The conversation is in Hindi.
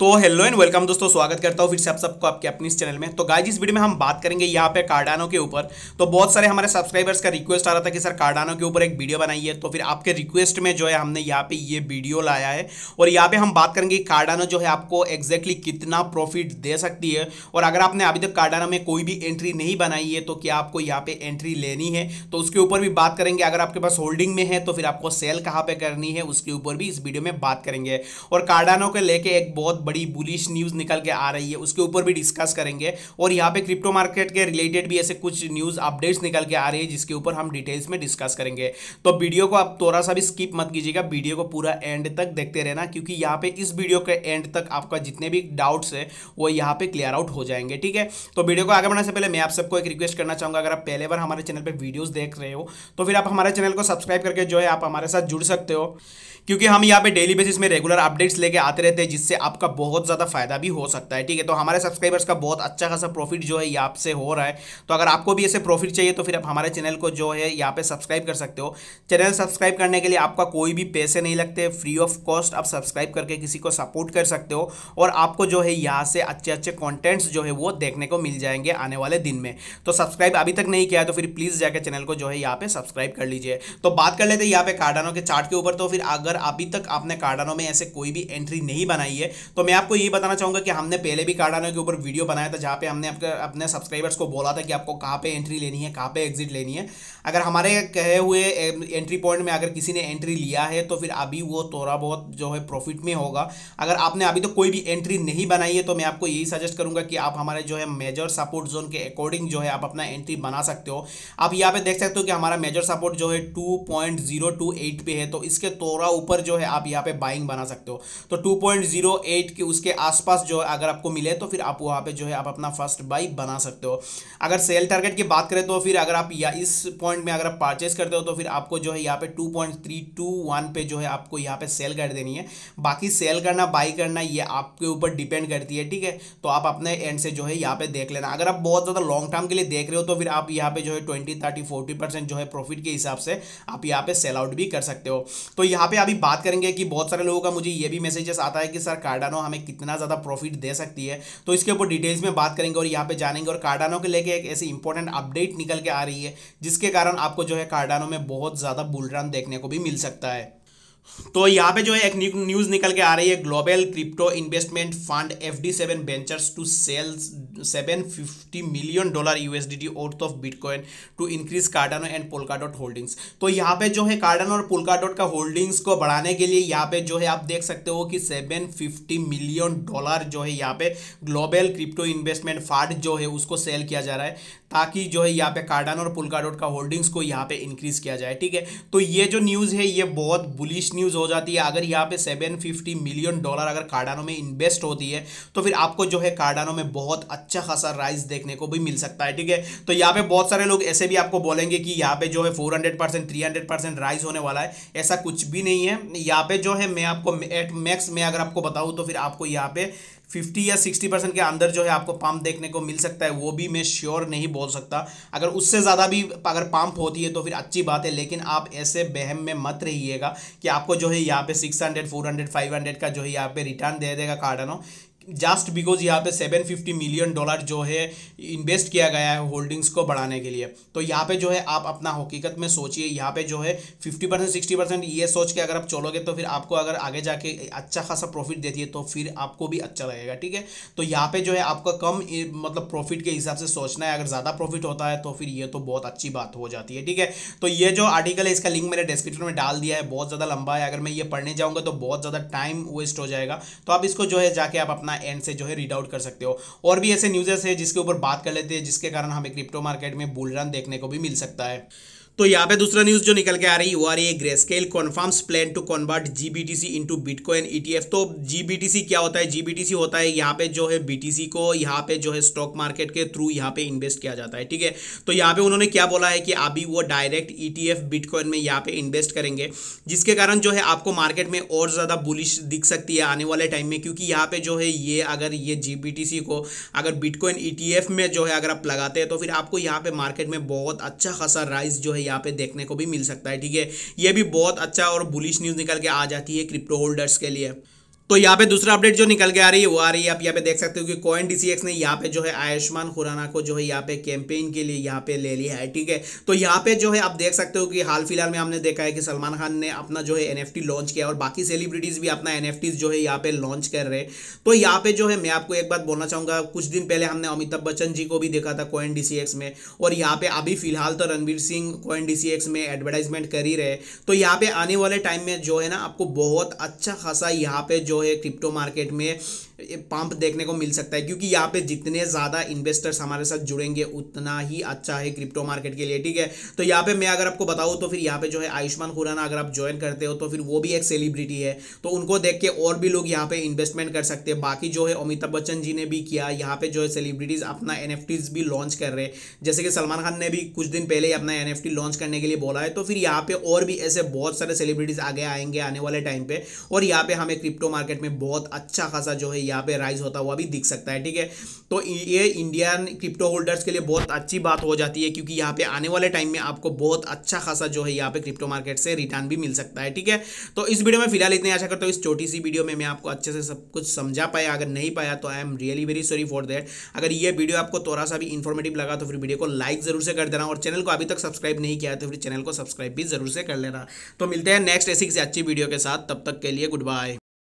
तो हेलो एंड वेलकम दोस्तों स्वागत करता हूँ फिर से आप सबको आपके अपने इस चैनल में तो गाइज इस वीडियो में हम बात करेंगे यहाँ पे कार्डानो के ऊपर तो बहुत सारे हमारे सब्सक्राइबर्स का रिक्वेस्ट आ रहा था कि सर कार्डानो के ऊपर एक वीडियो बनाइए तो फिर आपके रिक्वेस्ट में जो है हमने यहाँ पे ये वीडियो लाया है और यहाँ पे हम बात करेंगे कार्डानो जो है आपको एग्जैक्टली कितना प्रॉफिट दे सकती है और अगर आपने अभी तक कार्डानो में कोई भी एंट्री नहीं बनाई है तो क्या आपको यहाँ पे एंट्री लेनी है तो उसके ऊपर भी बात करेंगे अगर आपके पास होल्डिंग में है तो फिर आपको सेल कहाँ पर करनी है उसके ऊपर भी इस वीडियो में बात करेंगे और कार्डानो के लेके एक बहुत बड़ी बुलिश न्यूज़ निकल के आ रही है उसके ऊपर भी डिस्कस करेंगे और यहाँ पे क्रिप्टो मार्केट के रिलेटेड भी ऐसे कुछ न्यूज़ अपडेट्स निकल के आ रही है जिसके ऊपर हम डिटेल्स में डिस्कस करेंगे तो वीडियो को आप थोड़ा सा भी स्किप मत कीजिएगा वीडियो को पूरा एंड तक देखते रहना क्योंकि यहाँ पे इस वीडियो के एंड तक आपका जितने भी डाउट्स है वो यहाँ पे क्लियर आउट हो जाएंगे ठीक है तो वीडियो को आगे बढ़ने से पहले मैं आप सबको एक रिक्वेस्ट करना चाहूंगा अगर आप पहले बार हमारे चैनल पर वीडियोज़ देख रहे हो तो फिर आप हमारे चैनल को सब्सक्राइब करके जो है आप हमारे साथ जुड़ सकते हो क्योंकि हम यहाँ पे डेली बेसिस में रेगुलर अपडेट्स लेके आते रहते हैं जिससे आपका बहुत ज़्यादा फ़ायदा भी हो सकता है ठीक है तो हमारे सब्सक्राइबर्स का बहुत अच्छा खासा प्रॉफिट जो है ये आपसे हो रहा है तो अगर आपको भी ऐसे प्रॉफिट चाहिए तो फिर आप हमारे चैनल को जो है यहाँ पे सब्सक्राइब कर सकते हो चैनल सब्सक्राइब करने के लिए आपका कोई भी पैसे नहीं लगते फ्री ऑफ कॉस्ट आप सब्सक्राइब करके किसी को सपोर्ट कर सकते हो और आपको जो है यहाँ से अच्छे अच्छे कॉन्टेंट्स जो है वो देखने को मिल जाएंगे आने वाले दिन में तो सब्सक्राइब अभी तक नहीं किया तो फिर प्लीज़ जाकर चैनल को जो है यहाँ पे सब्सक्राइब कर लीजिए तो बात कर लेते हैं यहाँ पे कार्डानो के चार्ट के ऊपर तो फिर अगर अभी तक आपने कार्डानो में ऐसे कोई भी एंट्री नहीं बनाई है तो मैं आपको ये बताना चाहूँगा कि हमने पहले भी कार्डानो के ऊपर वीडियो बनाया था जहाँ पे हमने आपके अपने सब्सक्राइबर्स को बोला था कि आपको कहाँ पे एंट्री लेनी है कहाँ पे एग्जिट लेनी है अगर हमारे कहे हुए एंट्री पॉइंट में अगर किसी ने एंट्री लिया है तो फिर अभी वो थोड़ा बहुत जो है प्रॉफिट में होगा अगर आपने अभी तो कोई भी एंट्री नहीं बनाई है तो मैं आपको यही सजेस्ट करूँगा कि आप हमारे जो है मेजर सपोर्ट जोन के अकॉर्डिंग जो है आप अपना एंट्री बना सकते हो आप यहाँ पे देख सकते हो कि हमारा मेजर सपोर्ट जो है two point zero two eight पे है तो इसके थोड़ा ऊपर जो है आप यहाँ पे बाइंग बना सकते हो तो two point zero eight eight के उसके आसपास जो अगर आपको मिले तो फिर आप वहाँ पे जो है आप अपना फर्स्ट बाई बना सकते हो अगर सेल टारगेट की बात करें तो फिर अगर आप या इस पॉइंट में अगर आप परचेज करते हो तो फिर आपको जो है यहाँ पे two point three two one पे जो है आपको यहाँ पे सेल कर देनी है बाकी सेल करना बाई करना ये आपके ऊपर डिपेंड करती है ठीक है तो आप अपने एंड से जो है यहाँ पे देख लेना अगर आप बहुत ज़्यादा लॉन्ग टर्म के लिए देख रहे हो तो फिर आप यहाँ पे जो है ट्वेंटी थर्टी फोर्टी परसेंट जो है प्रॉफिट के हिसाब से आप यहाँ पे सेल आउट भी कर सकते हो तो यहाँ पे अभी बात करेंगे कि बहुत सारे लोगों का मुझे ये भी मैसेजेस आता है कि सर कार्डानो कार्डानो हमें कितना ज़्यादा प्रॉफिट दे सकती है तो इसके ऊपर डिटेल्स में बात करेंगे और यहाँ पे जानेंगे और कार्डानो के लेके एक ऐसी इंपॉर्टेंट अपडेट निकल के आ रही है जिसके कारण आपको जो है कार्डानो में बहुत ज़्यादा बुलरन देखने को भी मिल सकता है तो यहाँ पे जो है एक न्यूज निकल के आ रही है global crypto investment fund F D seven ventures to sells seven fifty million dollar USDT out of bitcoin to increase Cardano and Polkadot holdings तो यहाँ पे जो है कार्डानो और पोलकाडोट का होल्डिंग्स को बढ़ाने के लिए यहाँ पे जो है आप देख सकते हो कि सेवन फिफ्टी मिलियन डॉलर जो है यहाँ पे ग्लोबल क्रिप्टो इन्वेस्टमेंट फंड जो है उसको सेल किया जा रहा है ताकि जो है यहाँ पे कार्डन और पुलका डॉट का होल्डिंग्स को यहाँ पे इंक्रीज किया जाए ठीक है तो ये जो न्यूज़ है ये बहुत बुलिश न्यूज़ हो जाती है अगर यहाँ पे 750 मिलियन डॉलर अगर कार्डानों में इन्वेस्ट होती है तो फिर आपको जो है कार्डानों में बहुत अच्छा खासा राइज देखने को भी मिल सकता है ठीक है तो यहाँ पे बहुत सारे लोग ऐसे भी आपको बोलेंगे कि यहाँ पे जो है four hundred percent three hundred percent rise होने वाला है ऐसा कुछ भी नहीं है यहाँ पे जो है मैं आपको एट मैक्स में अगर आपको बताऊँ तो फिर आपको यहाँ पे फिफ्टी या सिक्सटी परसेंट के अंदर जो है आपको पंप देखने को मिल सकता है वो भी मैं श्योर नहीं बोल सकता अगर उससे ज़्यादा भी अगर पम्प होती है तो फिर अच्छी बात है लेकिन आप ऐसे बहम में मत रहिएगा कि आपको जो है यहाँ पे six hundred four hundred five hundred का जो है यहाँ पे रिटर्न दे देगा कार्डनो जस्ट बिकॉज यहाँ पे 750 मिलियन डॉलर जो है इन्वेस्ट किया गया है होल्डिंग्स को बढ़ाने के लिए तो यहाँ पे जो है आप अपना हकीकत में सोचिए यहाँ पे जो है 50 परसेंट सिक्सटी परसेंट ये सोच के अगर आप चलोगे तो फिर आपको अगर आगे जाके अच्छा खासा प्रॉफिट देती है तो फिर आपको भी अच्छा लगेगा ठीक है तो यहाँ पे जो है आपका कम मतलब प्रॉफिट के हिसाब से सोचना है अगर ज़्यादा प्रॉफिट होता है तो फिर ये तो बहुत अच्छी बात हो जाती है ठीक है तो ये जो आर्टिकल है इसका लिंक मैंने डिस्क्रिप्शन में डाल दिया है बहुत ज़्यादा लंबा है अगर मैं ये पढ़ने जाऊँगा तो बहुत ज़्यादा टाइम वेस्ट हो जाएगा तो आप इसको जो है जाके आप अपना एंड से जो है रीड आउट कर सकते हो और भी ऐसे न्यूजेस है जिसके ऊपर बात कर लेते हैं जिसके कारण हमें क्रिप्टो मार्केट में बुल रन देखने को भी मिल सकता है तो यहाँ पे दूसरा न्यूज जो निकल के आ रही है वो आ रही है Grayscale confirms plan to convert GBTC into bitcoin ETF तो जीबीटीसी क्या होता है जीबीटीसी होता है यहाँ पे जो है बीटीसी को यहाँ पे जो है स्टॉक मार्केट के थ्रू यहाँ पे इन्वेस्ट किया जाता है ठीक है तो यहाँ पे उन्होंने क्या बोला है कि अभी वो डायरेक्ट ईटीएफ बिटकॉइन में यहाँ पे इन्वेस्ट करेंगे जिसके कारण जो है आपको मार्केट में और ज्यादा बुलिश दिख सकती है आने वाले टाइम में क्योंकि यहाँ पे जो है ये अगर ये सी को अगर बिटकॉइन एफ e में जो है अगर आप लगाते हैं तो फिर आपको यहाँ पे मार्केट में बहुत अच्छा खासा राइस जो है हमें यहाँ पे देखने को भी मिल सकता है ठीक है ये भी बहुत अच्छा और बुलिश न्यूज़ निकल के आ जाती है क्रिप्टो होल्डर्स के लिए तो यहाँ पे दूसरा अपडेट जो निकल के आ रही है वो आ रही है आप यहाँ पे देख सकते हो कि कॉइन डीसीएक्स ने यहाँ पे जो है आयुष्मान खुराना को जो है यहाँ पे कैंपेन के लिए यहाँ पे ले लिया है ठीक है तो यहाँ पे जो है आप देख सकते हो कि हाल फिलहाल में हमने देखा है कि सलमान खान ने अपना जो है टी लॉन्च किया और बाकी सेलिब्रिटीज भी अपना टी जो है यहाँ पे लॉन्च कर रहे तो यहाँ पे जो है मैं आपको एक बात बोलना चाहूंगा कुछ दिन पहले हमने अमिताभ बच्चन जी को भी देखा था कॉइन एक्स में और यहाँ पे अभी फिलहाल तो रणवीर सिंह कॉइन डीसीएक्स में एडवर्टाइजमेंट कर ही रहे तो यहाँ पे आने वाले टाइम में जो है ना आपको बहुत अच्छा खासा यहाँ पे जो है क्रिप्टो मार्केट में पंप देखने को मिल सकता है क्योंकि यहाँ पे जितने ज़्यादा इन्वेस्टर्स हमारे साथ जुड़ेंगे उतना ही अच्छा है क्रिप्टो मार्केट के लिए ठीक है तो यहाँ पे मैं अगर आपको बताऊँ तो फिर यहाँ पे जो है आयुष्मान खुराना अगर आप ज्वाइन करते हो तो फिर वो भी एक सेलिब्रिटी है तो उनको देख के और भी लोग यहाँ पे इन्वेस्टमेंट कर सकते हैं बाकी जो है अमिताभ बच्चन जी ने भी किया यहाँ पे जो है सेलिब्रिटीज़ अपना एन भी लॉन्च कर रहे हैं जैसे कि सलमान खान ने भी कुछ दिन पहले ही अपना एन लॉन्च करने के लिए बोला है तो फिर यहाँ पे और भी ऐसे बहुत सारे सेलिब्रिटीज़ आगे आएंगे आने वाले टाइम पर और यहाँ पे हमें क्रिप्टो मार्केट मार्केट में बहुत अच्छा खासा जो है यहाँ पे राइज होता हुआ भी दिख सकता है ठीक है तो ये इंडियन क्रिप्टो होल्डर्स के लिए बहुत अच्छी बात हो जाती है क्योंकि यहाँ पे आने वाले टाइम में आपको बहुत अच्छा खासा जो है यहाँ पे क्रिप्टो मार्केट से रिटर्न भी मिल सकता है ठीक है तो इस वीडियो में फिलहाल इतने आशा करता हूँ इस छोटी सी वीडियो में मैं आपको अच्छे से सब कुछ समझा पाया अगर नहीं पाया तो I am really very sorry for that अगर ये वीडियो आपको थोड़ा सा भी इन्फॉर्मेटिव लगा तो फिर वीडियो को लाइक जरूर से कर देना और चैनल को अभी तक सब्सक्राइब नहीं किया तो फिर चैनल को सब्सक्राइब भी जरूर से कर लेना तो मिलते हैं नेक्स्ट ऐसी किसी अच्छी वीडियो के साथ तब तक के लिए गुड बाय